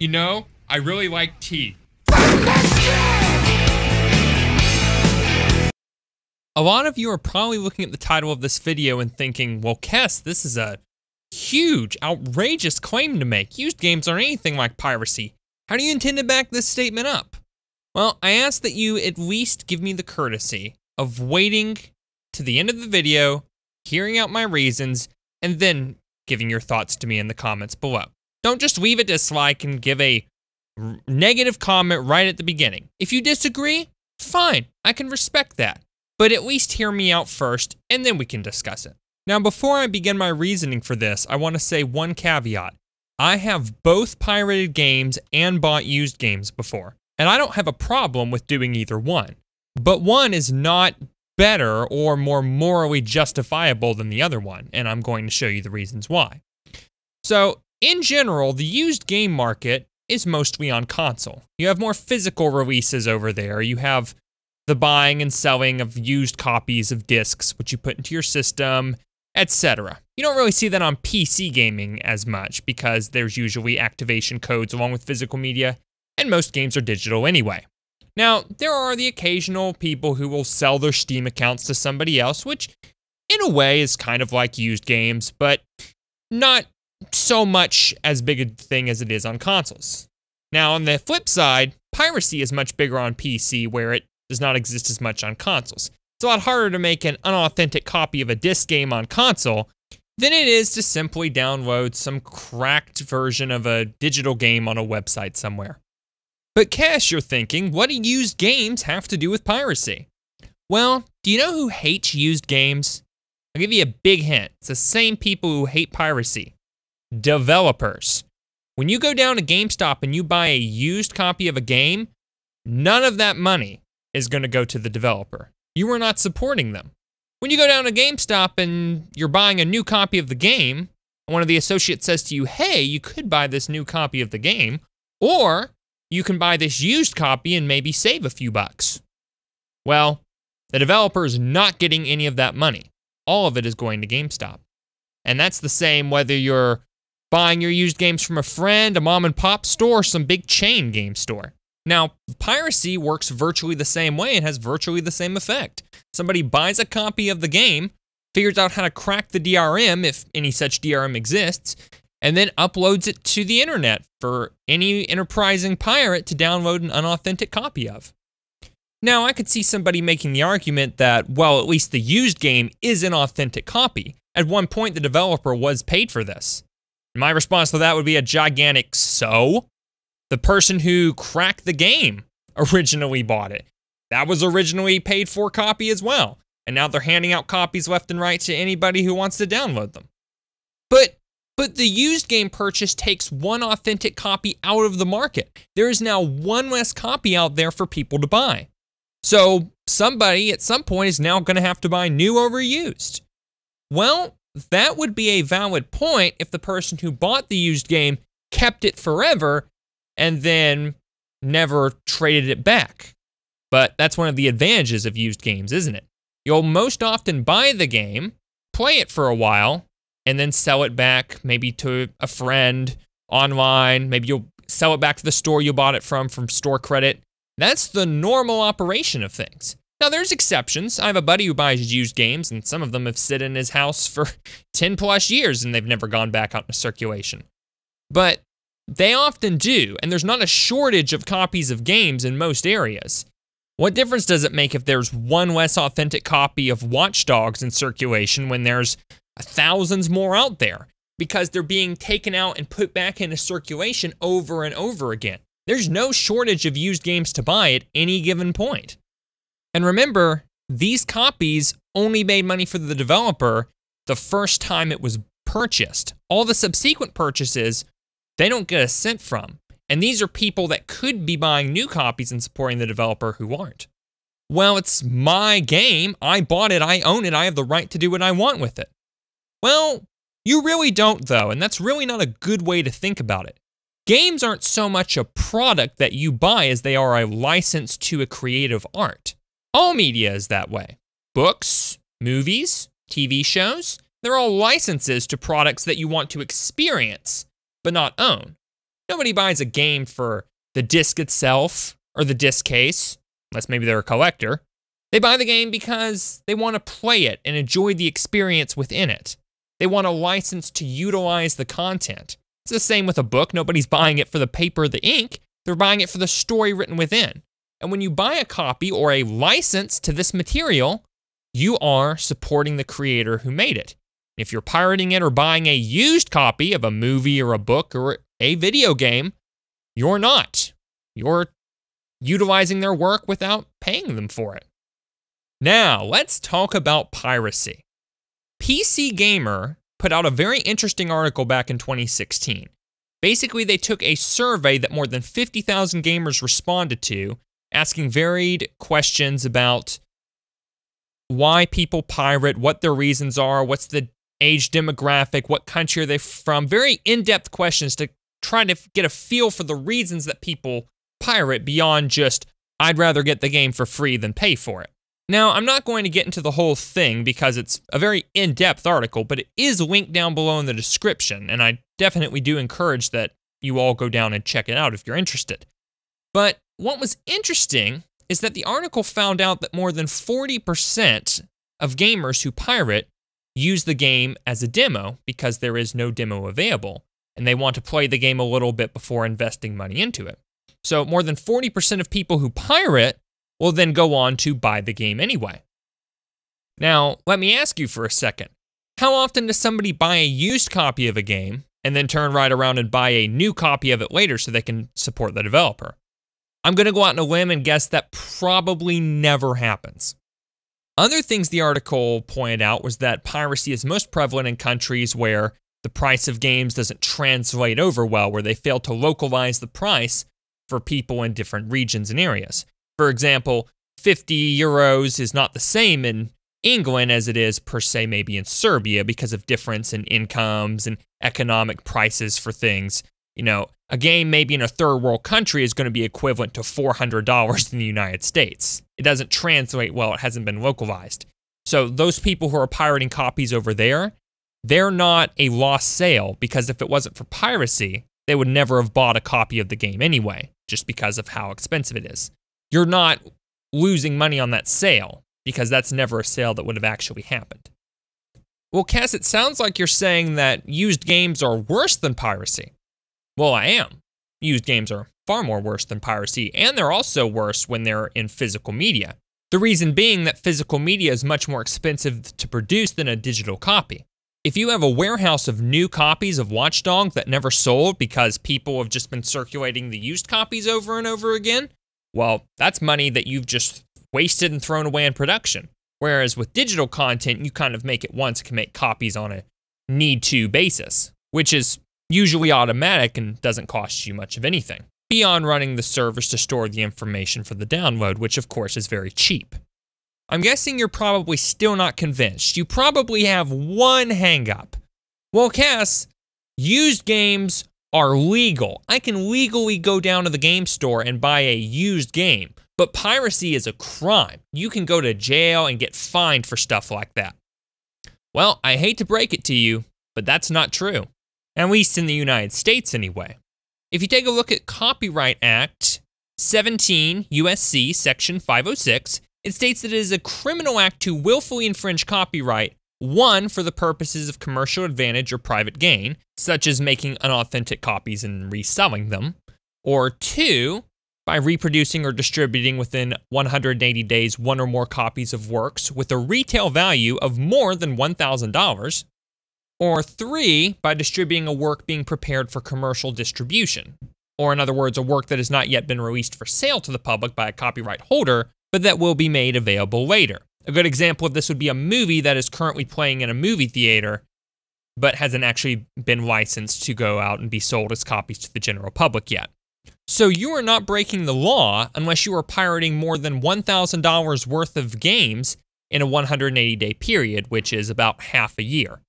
You know, I really like tea. A lot of you are probably looking at the title of this video and thinking, well, Kess, this is a huge, outrageous claim to make. Used games aren't anything like piracy. How do you intend to back this statement up? Well, I ask that you at least give me the courtesy of waiting to the end of the video, hearing out my reasons, and then giving your thoughts to me in the comments below. Don't just leave it to "I and give a negative comment right at the beginning. If you disagree, fine, I can respect that. But at least hear me out first, and then we can discuss it. Now, before I begin my reasoning for this, I want to say one caveat. I have both pirated games and bought used games before, and I don't have a problem with doing either one. But one is not better or more morally justifiable than the other one, and I'm going to show you the reasons why. So, in general, the used game market is mostly on console. You have more physical releases over there. You have the buying and selling of used copies of discs, which you put into your system, etc. You don't really see that on PC gaming as much because there's usually activation codes along with physical media, and most games are digital anyway. Now, there are the occasional people who will sell their Steam accounts to somebody else, which in a way is kind of like used games, but not so much as big a thing as it is on consoles. Now, on the flip side, piracy is much bigger on PC where it does not exist as much on consoles. It's a lot harder to make an unauthentic copy of a disc game on console than it is to simply download some cracked version of a digital game on a website somewhere. But Cash, you're thinking, what do used games have to do with piracy? Well, do you know who hates used games? I'll give you a big hint. It's the same people who hate piracy developers. When you go down to GameStop and you buy a used copy of a game, none of that money is going to go to the developer. You are not supporting them. When you go down to GameStop and you're buying a new copy of the game, one of the associates says to you, hey, you could buy this new copy of the game, or you can buy this used copy and maybe save a few bucks. Well, the developer is not getting any of that money. All of it is going to GameStop. And that's the same whether you're buying your used games from a friend, a mom and pop store, some big chain game store. Now, piracy works virtually the same way and has virtually the same effect. Somebody buys a copy of the game, figures out how to crack the DRM, if any such DRM exists, and then uploads it to the internet for any enterprising pirate to download an unauthentic copy of. Now, I could see somebody making the argument that, well, at least the used game is an authentic copy. At one point, the developer was paid for this. My response to that would be a gigantic so. The person who cracked the game originally bought it. That was originally paid for copy as well. And now they're handing out copies left and right to anybody who wants to download them. But but the used game purchase takes one authentic copy out of the market. There is now one less copy out there for people to buy. So somebody at some point is now going to have to buy new over used. Well, that would be a valid point if the person who bought the used game kept it forever and then never traded it back. But that's one of the advantages of used games, isn't it? You'll most often buy the game, play it for a while, and then sell it back maybe to a friend online. Maybe you'll sell it back to the store you bought it from, from store credit. That's the normal operation of things. Now, there's exceptions. I have a buddy who buys used games, and some of them have sit in his house for 10 plus years and they've never gone back out into circulation. But they often do, and there's not a shortage of copies of games in most areas. What difference does it make if there's one less authentic copy of Watch Dogs in circulation when there's thousands more out there? Because they're being taken out and put back into circulation over and over again. There's no shortage of used games to buy at any given point. And remember, these copies only made money for the developer the first time it was purchased. All the subsequent purchases, they don't get a cent from. And these are people that could be buying new copies and supporting the developer who aren't. Well, it's my game. I bought it. I own it. I have the right to do what I want with it. Well, you really don't, though, and that's really not a good way to think about it. Games aren't so much a product that you buy as they are a license to a creative art. All media is that way. Books, movies, TV shows, they're all licenses to products that you want to experience, but not own. Nobody buys a game for the disc itself or the disc case, unless maybe they're a collector. They buy the game because they want to play it and enjoy the experience within it. They want a license to utilize the content. It's the same with a book. Nobody's buying it for the paper, the ink. They're buying it for the story written within. And when you buy a copy or a license to this material, you are supporting the creator who made it. If you're pirating it or buying a used copy of a movie or a book or a video game, you're not. You're utilizing their work without paying them for it. Now, let's talk about piracy. PC Gamer put out a very interesting article back in 2016. Basically, they took a survey that more than 50,000 gamers responded to asking varied questions about why people pirate, what their reasons are, what's the age demographic, what country are they from, very in depth questions to try to get a feel for the reasons that people pirate beyond just, I'd rather get the game for free than pay for it. Now, I'm not going to get into the whole thing because it's a very in depth article, but it is linked down below in the description, and I definitely do encourage that you all go down and check it out if you're interested. But what was interesting is that the article found out that more than 40% of gamers who pirate use the game as a demo because there is no demo available and they want to play the game a little bit before investing money into it. So, more than 40% of people who pirate will then go on to buy the game anyway. Now, let me ask you for a second how often does somebody buy a used copy of a game and then turn right around and buy a new copy of it later so they can support the developer? I'm going to go out on a limb and guess that probably never happens. Other things the article pointed out was that piracy is most prevalent in countries where the price of games doesn't translate over well, where they fail to localize the price for people in different regions and areas. For example, 50 euros is not the same in England as it is, per se, maybe in Serbia because of difference in incomes and economic prices for things. You know, a game maybe in a third world country is going to be equivalent to $400 in the United States. It doesn't translate well, it hasn't been localized. So those people who are pirating copies over there, they're not a lost sale because if it wasn't for piracy, they would never have bought a copy of the game anyway, just because of how expensive it is. You're not losing money on that sale because that's never a sale that would have actually happened. Well, Cass, it sounds like you're saying that used games are worse than piracy. Well, I am. Used games are far more worse than piracy, and they're also worse when they're in physical media. The reason being that physical media is much more expensive to produce than a digital copy. If you have a warehouse of new copies of Watchdog that never sold because people have just been circulating the used copies over and over again, well, that's money that you've just wasted and thrown away in production. Whereas with digital content, you kind of make it once, and can make copies on a need to basis, which is usually automatic and doesn't cost you much of anything, beyond running the servers to store the information for the download, which of course is very cheap. I'm guessing you're probably still not convinced. You probably have one hangup. Well, Cass, used games are legal. I can legally go down to the game store and buy a used game, but piracy is a crime. You can go to jail and get fined for stuff like that. Well, I hate to break it to you, but that's not true at least in the United States anyway. If you take a look at Copyright Act 17 USC section 506, it states that it is a criminal act to willfully infringe copyright one for the purposes of commercial advantage or private gain, such as making unauthentic copies and reselling them, or two, by reproducing or distributing within 180 days one or more copies of works with a retail value of more than $1,000 or three, by distributing a work being prepared for commercial distribution. Or, in other words, a work that has not yet been released for sale to the public by a copyright holder, but that will be made available later. A good example of this would be a movie that is currently playing in a movie theater, but hasn't actually been licensed to go out and be sold as copies to the general public yet. So you are not breaking the law unless you are pirating more than $1,000 worth of games in a 180 day period, which is about half a year.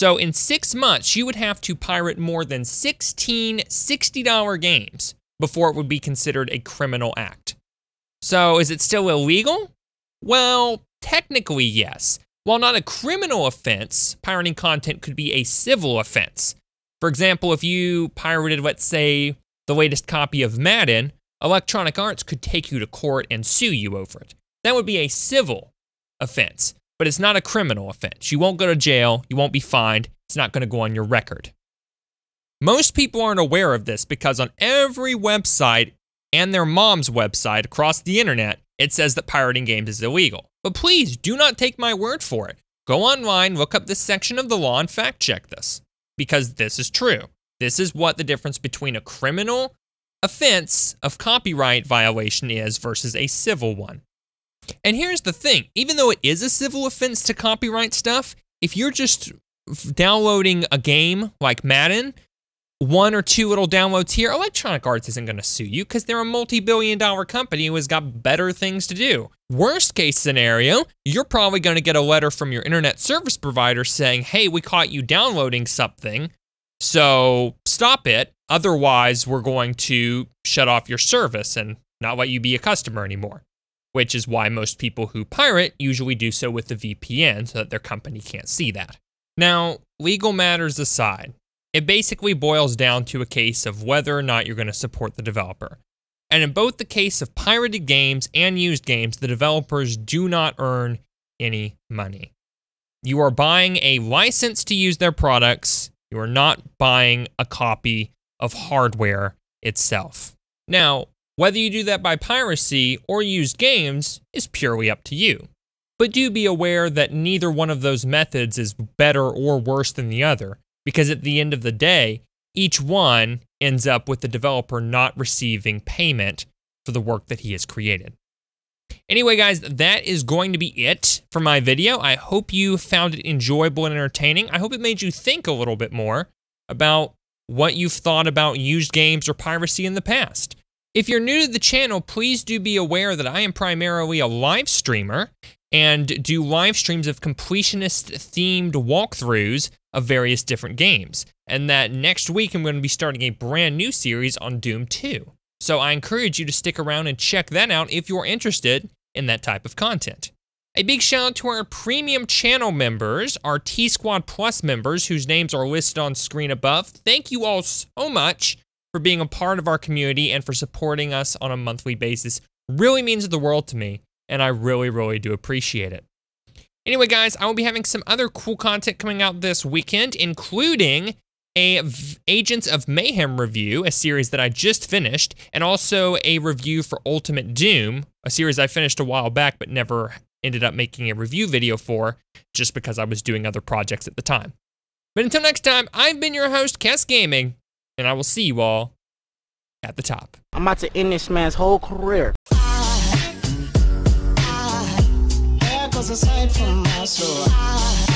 So in six months, you would have to pirate more than 16 $60 games before it would be considered a criminal act. So is it still illegal? Well, technically, yes. While not a criminal offense, pirating content could be a civil offense. For example, if you pirated, let's say, the latest copy of Madden, Electronic Arts could take you to court and sue you over it. That would be a civil offense but it's not a criminal offense. You won't go to jail, you won't be fined, it's not going to go on your record. Most people aren't aware of this because on every website and their mom's website across the internet, it says that pirating games is illegal. But please do not take my word for it. Go online, look up this section of the law, and fact check this because this is true. This is what the difference between a criminal offense of copyright violation is versus a civil one. And here's the thing even though it is a civil offense to copyright stuff, if you're just downloading a game like Madden, one or two little downloads here, Electronic Arts isn't going to sue you because they're a multi billion dollar company who has got better things to do. Worst case scenario, you're probably going to get a letter from your internet service provider saying, hey, we caught you downloading something, so stop it. Otherwise, we're going to shut off your service and not let you be a customer anymore which is why most people who pirate usually do so with the VPN so that their company can't see that. Now, legal matters aside, it basically boils down to a case of whether or not you're going to support the developer. And in both the case of pirated games and used games, the developers do not earn any money. You are buying a license to use their products, you are not buying a copy of hardware itself. Now, whether you do that by piracy or used games is purely up to you. But do be aware that neither one of those methods is better or worse than the other, because at the end of the day, each one ends up with the developer not receiving payment for the work that he has created. Anyway, guys, that is going to be it for my video. I hope you found it enjoyable and entertaining. I hope it made you think a little bit more about what you've thought about used games or piracy in the past. If you're new to the channel, please do be aware that I am primarily a live streamer and do live streams of completionist themed walkthroughs of various different games. And that next week I'm going to be starting a brand new series on Doom 2. So I encourage you to stick around and check that out if you're interested in that type of content. A big shout out to our premium channel members, our T Squad Plus members, whose names are listed on screen above. Thank you all so much for being a part of our community and for supporting us on a monthly basis. Really means the world to me, and I really, really do appreciate it. Anyway, guys, I will be having some other cool content coming out this weekend, including a Agents of Mayhem review, a series that I just finished, and also a review for Ultimate Doom, a series I finished a while back but never ended up making a review video for just because I was doing other projects at the time. But until next time, I've been your host, Cass Gaming, and I will see you all at the top. I'm about to end this man's whole career. I, I,